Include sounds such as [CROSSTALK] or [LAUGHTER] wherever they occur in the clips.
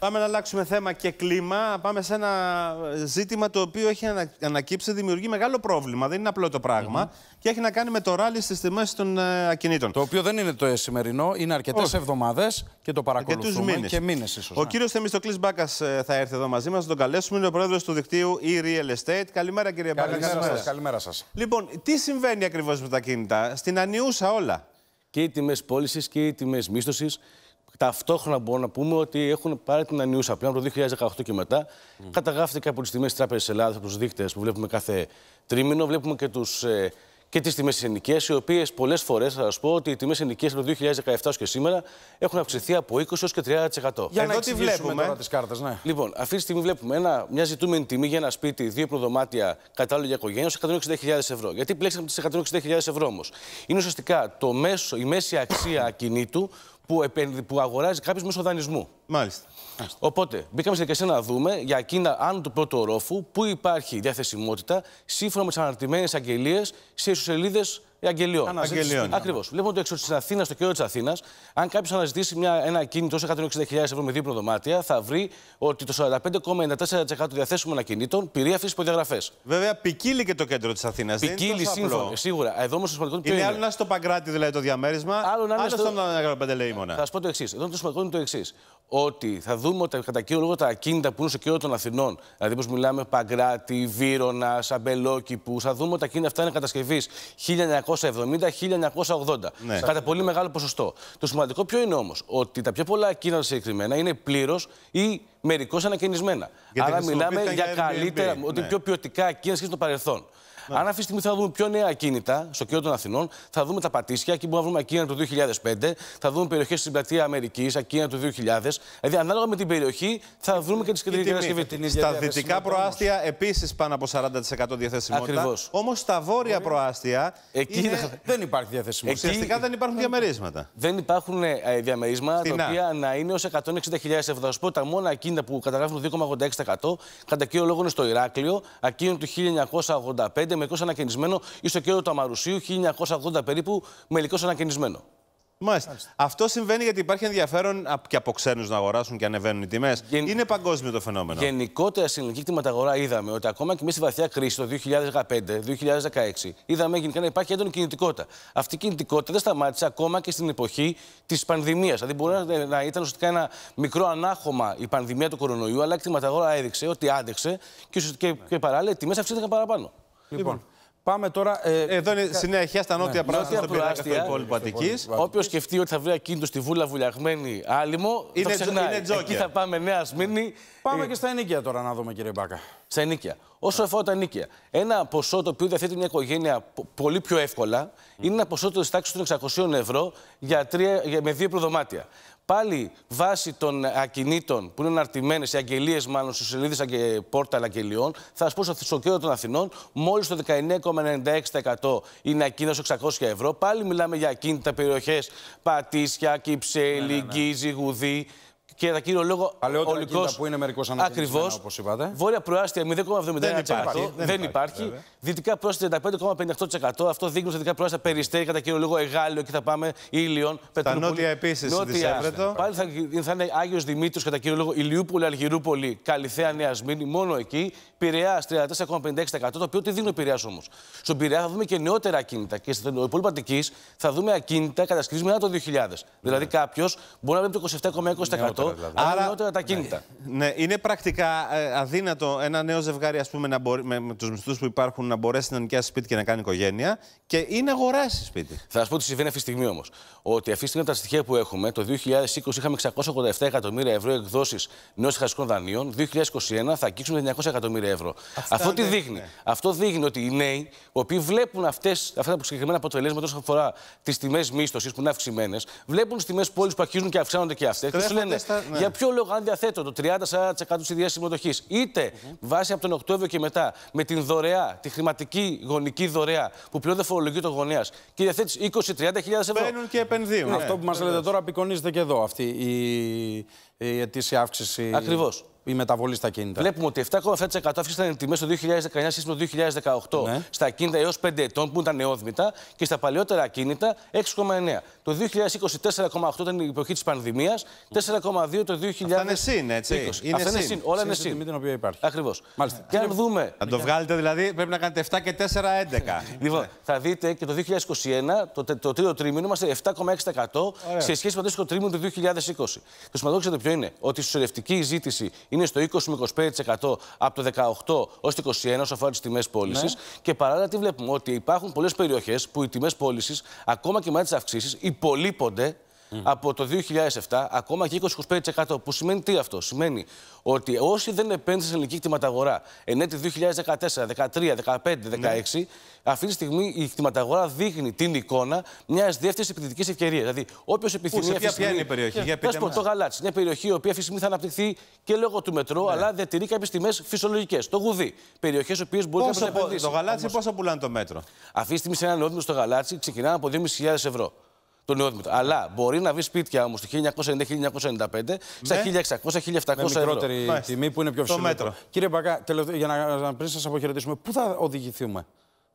Πάμε να αλλάξουμε θέμα και κλίμα. Πάμε σε ένα ζήτημα το οποίο έχει ανακύψει, δημιουργεί μεγάλο πρόβλημα. Δεν είναι απλό το πραγμα mm Και έχει να κάνει με το ράλι στις τιμές των ε, ακινήτων. Το οποίο δεν είναι το σημερινό, είναι αρκετές εβδομάδες και το παρακολουθούμε. Και μήνες, ίσως. Ο ναι. κύριος Θεμιστοκλής Μπάκας ε, θα έρθει εδώ μαζί μας. Τον καλέσουμε. Είναι ο πρόεδρος του δικτύου e-Real Estate. Καλημέρα, κύριε Μπάκα. Καλημέρα σα. Λοιπόν, τι συμβαίνει ακριβώς με τα κινητά. Στην ανιούσα όλα. Και οι τιμές πώλησης και οι τιμές μίσθωσης ταυτόχρονα μπορούμε να πούμε ότι έχουν πάρει την ανιούσα πλέον από το 2018 και μετά. Mm. Καταγράφτηκε από τις τιμές της Τράπεζας Ελλάδας, από τους δείκτες που βλέπουμε κάθε τρίμηνο. Βλέπουμε και, τους, ε, και τις τιμές ενοικίε, οι οποίες πολλές φορές θα σας πω ότι οι τιμές ενοικίε από το 2017 και σήμερα έχουν αυξηθεί από 20 έως και 30%. Για Εδώ να τι βλέπουμε τώρα τις κάρτες, ναι. Λοιπόν, αυτή τη στιγμή βλέπουμε ένα, μια ζητούμενη τιμή για ένα σπίτι, δύο προδομάτια κατάλληλα για οικογένεια, 160.000 ευρώ. Γιατί πλέξαμε τις 160.000 ευρώ όμως. Είναι ουσιαστικά το μέσο, η μέση αξία [COUGHS] ακινήτου που, επενδυ... που αγοράζει κάποιος μέσω δανεισμού. Μάλιστα. Οπότε μπήκαμε στη δικασία να δούμε για εκείνα άνω του πρώτου ορόφου πού υπάρχει διαθεσιμότητα σύμφωνα με τις αναρτημένες αγγελίες σε ιστοσελίδες Αγγελιών. Αγγελιών. Ναι. Ακριβώς. Βλέπουμε ότι έξω της Αθήνας, στο κέντρο της Αθήνας, αν κάποιος αναζητήσει μια, ένα κίνητο σε 160.000 ευρώ με δύο προδομάτια, θα βρει ότι το 45,94% του διαθέσιμων ακινήτων πηρεί αυτές τις προδιαγραφές. Βέβαια, ποικίλει και το κέντρο της Αθήνας. Ποικίλει, σύμφωνα. Σίγουρα. Εδώ όμως το σημαντικό είναι. Είναι άλλο να στο Παγκράτη δηλαδή το διαμέρισμα, άλλο να είναι στο... στον Θα σα πω το εξής. Εδώ το σημαντικό είναι το εξής ότι θα δούμε ότι κατά κύριο λόγο τα ακίνητα που είναι στο κέντρο των Αθηνών, δηλαδή όπως μιλάμε Παγκράτη, Βύρονα, σαμπελόκι που θα δούμε ότι τα ακίνητα αυτά είναι κατασκευής 1970-1980. Ναι. Κατά πολύ μεγάλο ποσοστό. Το σημαντικό ποιο είναι όμως, ότι τα πιο πολλά ακίνητα συγκεκριμένα είναι πλήρως ή μερικώς ανακαινισμένα. Άρα μιλάμε για, καλύτερα, ότι ναι. πιο ποιοτικά ακίνητα με το παρελθόν. Ναι. Αν αυτή τη στιγμή θα δούμε πιο νέα ακίνητα στο κέντρο των Αθηνών, θα δούμε τα πατήσια. Εκεί μπορούμε να βρούμε ακίνητα του 2005, θα δούμε περιοχές στην πλατεία Αμερικής, ακίνητα του 2000. Δηλαδή, ανάλογα με την περιοχή, θα δούμε και τι κεντρικέ κατασκευέ. Στα δυτικά προάστια επίσης πάνω από 40% διαθεσιμότητα. Ακριβώς. Όμως στα βόρεια προάστια Εκεί... δεν υπάρχει διαθεσιμότητα. Εκεί... Ουσιαστικά δεν υπάρχουν διαμερίσματα. Δεν υπάρχουν ε, διαμερίσματα τα οποία να είναι ως 160.000 ευρώ. Θα τα μόνα ακίνητα που καταγράφουν το 2,86% κατά κύριο λόγο είναι στο Ηράκλειο, ακίνητο του 1985 μερικώ ανακαινισμένο ή στο κέντρο του Αμαρουσίου 1980 περίπου μερικώ ανακαινισμένο. Μάλιστα. Αυτό συμβαίνει γιατί υπάρχει ενδιαφέρον και από ξένους να αγοράσουν και ανεβαίνουν οι τιμές. Γεν... Είναι παγκόσμιο το φαινόμενο. Γενικότερα στην ελληνική κτηματαγορά είδαμε ότι ακόμα και μέσα στη βαθιά κρίση το 2015-2016 είδαμε γενικά να υπάρχει έντονη κινητικότητα. Αυτή η στο κεντρο του αμαρουσιου 1980 περιπου μερικω ανακαινισμενο μαλιστα αυτο συμβαινει γιατι υπαρχει ενδιαφερον και απο ξενου να αγορασουν και ανεβαινουν οι τιμε ειναι παγκοσμιο το φαινομενο γενικοτερα στην ελληνικη κτηματαγορα ειδαμε οτι ακομα και μεσα στη βαθια κριση το 2015 2016 ειδαμε γενικα να υπαρχει εντονη κινητικοτητα αυτη η κινητικοτητα δεν σταμάτησε ακόμα και στην εποχή της πανδημίας. Δηλαδή, μπορεί να ήταν ουσιαστικά ένα μικρό ανάχωμα η πανδημία του κορονοϊού, αλλά η κτηματαγορά έδειξε ότι άντεξε και, και, και παράλληλα οι τιμές αυξήθηκαν παραπάνω. Λοιπόν, λοιπόν, Πάμε τώρα. Ε, εδώ είναι συνέχεια στα νότια ναι. πράγματα, στον του υπόλοιπου Αττική. Όποιος σκεφτεί ότι θα βρει ακίνητο στη βούλα βουλιαγμένη άλυμο. Είναι, θα Εκεί θα πάμε νέα Σμύρνη. Πάμε ε, και στα ενίκια τώρα να δούμε, κύριε Μπάκα. Στα ενίκια. Όσο αφορά τα ενίκια, ένα ποσό το οποίο διαθέτει μια οικογένεια πολύ πιο εύκολα είναι ένα ποσό της τάξης των 600 ευρώ για με δύο προδομάτια πάλι βάσει των ακινήτων που είναι αναρτημένες οι αγγελίες μάλλον στους σελίδες πόρτα αγγελιών, θα σας πω στο κέντρο των Αθηνών, μόλις το 19,96% είναι ακίνητος 600 ευρώ. Πάλι μιλάμε για ακίνητα περιοχές Πατήσια, Κυψέλη, ναι, ναι, ναι. Γκίζη, Γουδί και κατά κύριο λόγο. Παλαιότερα που είναι όπως ανακριβώ. Βόρεια προάστια 0,79%. Δεν υπάρχει. Δεν υπάρχει. Δυτικά προάστια 35,58%. Αυτό δείχνει ότι δυτικά προάστια περιστέρη κατά κύριο λόγο Εγάλιο και θα πάμε ήλιον. Τα νότια επίσης. Πάλι θα, είναι Άγιος Δημήτρης κατά κύριο λόγο Ηλιούπολη, Αργυρούπολη, Καλιθέα, Νέα Σμήνη. Μόνο εκεί. Πειραιά 34,56%. Το οποίο τι δίνει ο Πειραιά όμως. Στον Πειραιά θα δούμε και νεότερα ακίνητα. Και στην υπόλοιπη θα δούμε ακίνητα κατασκευής μετά το 2000. Δηλαδή ναι. κάποιος μπορεί να βλέπει το 27,20% αυτό. Άρα τα κίνητα. Ναι. ναι είναι πρακτικά ε, αδύνατο ένα νέο ζευγάρι ας πούμε, να με, με τους μισθούς που υπάρχουν να μπορέσει να νοικιάσει σπίτι και να κάνει οικογένεια και είναι να αγοράσει σπίτι. Θα σας πω τι συμβαίνει αυτή τη στιγμή όμως. Ότι αυτή τη στιγμή τα στοιχεία που έχουμε, το 2020 είχαμε 687 εκατομμύρια ευρώ εκδόσεις νέων συγχαρητικών δανείων, 2021 θα αγγίξουν 900 εκατομμύρια ευρώ. αυτό τι δείχνει. Αυτό δείχνει ότι οι νέοι, οι οποίοι βλέπουν αυτές, αυτά τα συγκεκριμένα αποτελέσματα όσον αφορά τις τιμές μίσθωσης που είναι αυξημένες, βλέπουν τι τιμές πόλης που αρχίζουν και αυξάνονται και αυτές. Του λένε ναι. Για ποιο λόγο, αν διαθέτω το 30-40% της ιδιαίτερης συμμετοχής, είτε βάσει από τον Οκτώβριο και μετά με την δωρεά, τη χρηματική γονική δωρεά που πλέον δεν φορολογεί το γονέας και διαθέτεις 20-30.000 ευρώ. Παίρνουν και επενδύουν. Ναι, ναι. Αυτό που μας λέτε τώρα απεικονίζεται και εδώ αυτή η, η αύξηση. Ακριβώς η μεταβολή στα κινητά. Βλέπουμε ότι 7,7% αύξησαν οι τιμές το 2019 σχέση με το 2018 ναι. στα κινητά έως 5 ετών που ήταν νεόδμητα και στα παλαιότερα κινητά 6,9. Το 2020 4,8 ήταν η εποχή της πανδημίας, 4,2 το 2020. Αυτά είναι συν, έτσι. Είναι Αυτά είναι συν. Όλα είναι συν. την οποία υπάρχει. Ακριβώς. Και αν δούμε. Αν το βγάλετε δηλαδή πρέπει να κάνετε 7 και 4, 11. [LAUGHS] λοιπόν, θα δείτε και το 2021 το, το τρίτο τρίμηνο είμαστε 7,6% σε σχέση με το τρίμηνο του 2020. Το σημαντικό ξέρετε ποιο είναι, ότι η συσσωρευτική ζήτηση είναι στο 20 25% από το 18 ως το 21 όσον αφορά τις τιμές πώλησης. Ναι. Και παράλληλα τι βλέπουμε, ότι υπάρχουν πολλές περιοχές που οι τιμές πώλησης, ακόμα και με τις αυξήσεις, υπολείπονται Mm. από το 2007, ακόμα και 20-25%. Που σημαίνει τι αυτό. Σημαίνει ότι όσοι δεν επένδυσαν στην ελληνική κτηματαγορά εν 2014, 2013, 2015, 2016, mm. αυτή τη στιγμή η κτηματαγορά δείχνει την εικόνα μιας δεύτερη επενδυτικής ευκαιρίας. Δηλαδή, όποιος επιθυμεί. Πού, ποια, ποια είναι η περιοχή, για πείτε μας. Το Γαλάτσι. Μια περιοχή η οποία αυτή τη στιγμή θα αναπτυχθεί και λόγω του μετρό, ναι. αλλά διατηρεί κάποιες τιμές φυσιολογικές. Το γουδί. Περιοχές οι οποίες μπορεί πόσο, να επενδύσει. Το Γαλάτσι, πόσο πουλάνε το μέτρο. Αυτή τη στιγμή σε ένα νεόδημο στο Γαλάτσι ξεκινάνε από 2.500 ευρώ. Αλλά μπορεί να βρεις σπίτια όμως το 1990-1995 στα 1600-1700 ναι. ευρώ. μικρότερη τιμή που είναι πιο ψηλό. Κύριε Μπακά, για να, πριν σας αποχαιρετήσουμε, πού θα οδηγηθούμε.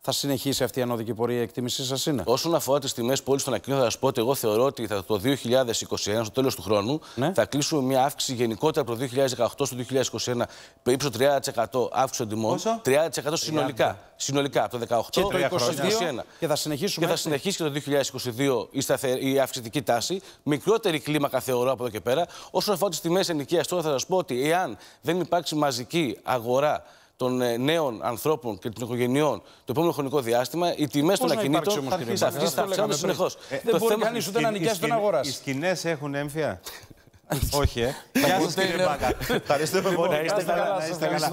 Θα συνεχίσει αυτή η ανώδικη πορεία η εκτίμησή σας είναι. Όσον αφορά τις τιμές που όλοι στον θα σας πω ότι εγώ θεωρώ ότι θα, το 2021, στο τέλος του χρόνου, ναι. θα κλείσουμε μια αύξηση γενικότερα από το 2018 στο 2021 περίπου 30% αύξηση των τιμών. 30% συνολικά. Συνολικά από το 2018 και το 2021. Και θα συνεχίσουμε. Και θα συνεχίσει και το 2022 η, η αυξητική τάση. Μικρότερη κλίμακα θεωρώ από εδώ και πέρα. Όσον αφορά τις τιμές ενοικίας, τώρα θα σας πω ότι εάν δεν υπάρξει μαζική αγορά των ε, νέων ανθρώπων και των οικογενειών το επόμενο χρονικό διάστημα, οι τιμές των ακινήτων θα αυξάνονται συνεχώ. Ε, δεν μπορεί κανείς ούτε να νοικιάσει τον αγοράς. Οι σκηνές έχουν έμφυα. [LAUGHS] Όχι, ε. Γεια σα, κύριε Μπάκα. Ευχαριστούμε λοιπόν, πολύ. Να είστε καλά.